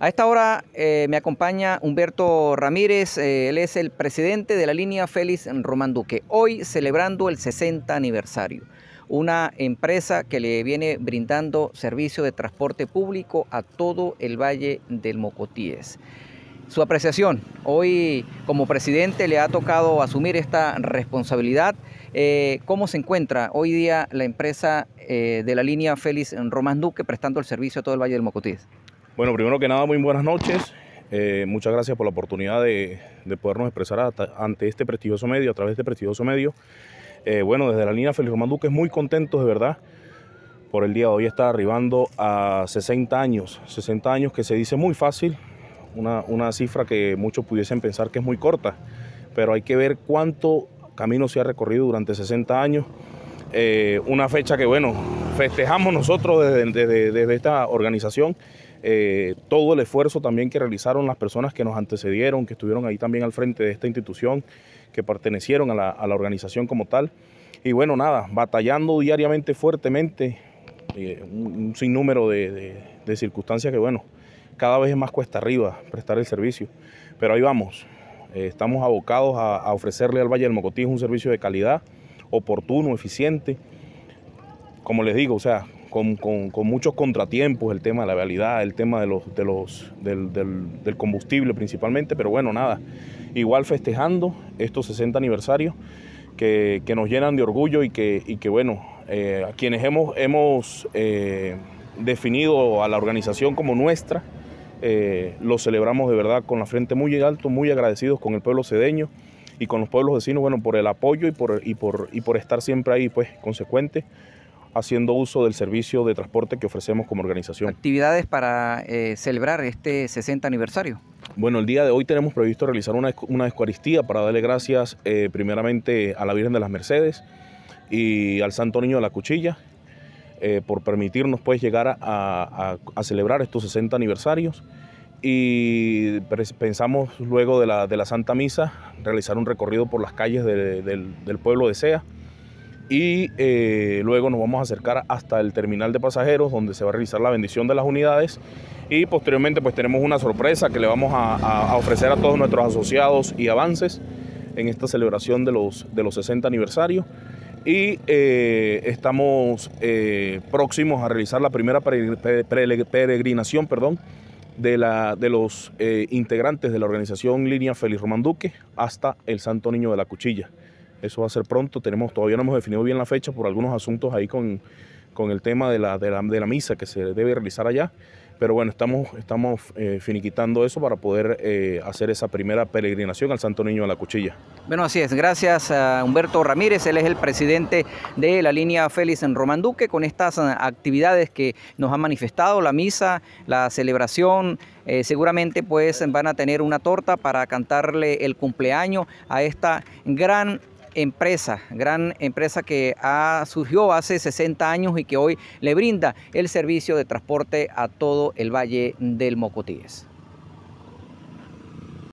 A esta hora eh, me acompaña Humberto Ramírez, eh, él es el presidente de la línea Félix Román Duque, hoy celebrando el 60 aniversario, una empresa que le viene brindando servicio de transporte público a todo el Valle del Mocotíes. Su apreciación, hoy como presidente le ha tocado asumir esta responsabilidad. Eh, ¿Cómo se encuentra hoy día la empresa de la línea Félix Román Duque prestando el servicio a todo el Valle del Mocotíes? Bueno, primero que nada, muy buenas noches. Eh, muchas gracias por la oportunidad de, de podernos expresar ante este prestigioso medio, a través de este prestigioso medio. Eh, bueno, desde la línea Félix Román Duque, muy contentos de verdad por el día de hoy está arribando a 60 años. 60 años que se dice muy fácil, una, una cifra que muchos pudiesen pensar que es muy corta, pero hay que ver cuánto camino se ha recorrido durante 60 años eh, una fecha que, bueno, festejamos nosotros desde, esta organización. Eh, todo el esfuerzo también que realizaron las personas que nos antecedieron, que estuvieron ahí también al frente de esta institución, que pertenecieron a la, organización como tal. Y bueno, nada, batallando diariamente fuertemente, sin eh, un, sinnúmero de, circunstancias que, bueno, cada vez es más cuesta arriba prestar el servicio. Pero ahí vamos, estamos abocados a, a, ofrecerle al Valle del Mocotí un servicio de calidad oportuno, eficiente. Como les digo, o sea, con, muchos contratiempos, el tema de la realidad, el tema de los, de los, del, combustible principalmente, pero bueno, nada, igual festejando estos 60 aniversarios que, nos llenan de orgullo y que, y que bueno, eh, a quienes hemos, hemos eh, definido a la organización como nuestra, eh, lo celebramos de verdad con la frente muy alto, muy agradecidos con el pueblo cedeño y con los pueblos vecinos, bueno, por el apoyo y por, y por, y por estar siempre ahí, pues, consecuente haciendo uso del servicio de transporte que ofrecemos como organización. ¿Actividades para eh, celebrar este 60 aniversario? Bueno, el día de hoy tenemos previsto realizar una, una para darle gracias eh, primeramente a la Virgen de las Mercedes y al Santo Niño de la Cuchilla eh, por permitirnos pues llegar a celebrar estos 60 aniversarios y pensamos luego de la, de la, Santa Misa realizar un recorrido por las calles del, pueblo de Sea y eh, luego nos vamos a acercar hasta el terminal de pasajeros donde se va a realizar la bendición de las unidades y posteriormente pues tenemos una sorpresa que le vamos a, ofrecer a todos nuestros asociados y avances en esta celebración de los, de los 60 aniversarios y eh, estamos eh, próximos a realizar la primera peregrinación perdón, de, la, de los eh, integrantes de la organización Línea Félix Román Duque hasta el Santo Niño de la Cuchilla. Eso va a ser pronto, tenemos, todavía no hemos definido bien la fecha por algunos asuntos ahí con, el tema de la, de la misa que se debe realizar allá. Pero bueno, estamos, estamos eh, finiquitando eso para poder eh, hacer esa primera peregrinación al Santo Niño de la Cuchilla. Bueno, así es. Gracias a Humberto Ramírez. Él es el presidente de la línea Félix en Romanduque con estas eh, actividades que nos han manifestado, la misa, la celebración. seguramente pues van a tener una torta para cantarle el cumpleaños a esta gran empresa, gran empresa que surgió hace 60 años y que hoy le brinda el servicio de transporte a todo el Valle del Mocotíes.